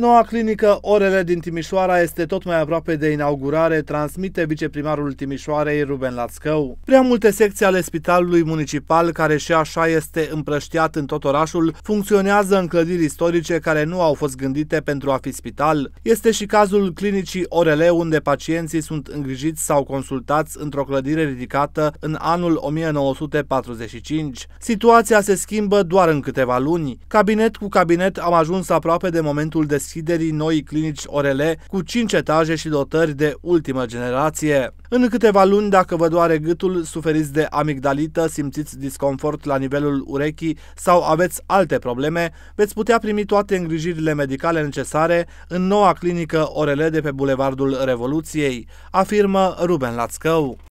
Noua clinică Orele din Timișoara este tot mai aproape de inaugurare, transmite viceprimarul Timișoarei Ruben Lațcău. Prea multe secții ale spitalului municipal, care și așa este împrăștiat în tot orașul, funcționează în clădiri istorice care nu au fost gândite pentru a fi spital. Este și cazul clinicii Orele, unde pacienții sunt îngrijiți sau consultați într-o clădire ridicată în anul 1945. Situația se schimbă doar în câteva luni. Cabinet cu cabinet am ajuns aproape de momentul de deschiderii noii clinici ORL cu 5 etaje și dotări de ultimă generație. În câteva luni, dacă vă doare gâtul, suferiți de amigdalită, simțiți disconfort la nivelul urechii sau aveți alte probleme, veți putea primi toate îngrijirile medicale necesare în noua clinică ORL de pe Bulevardul Revoluției, afirmă Ruben Lațcău.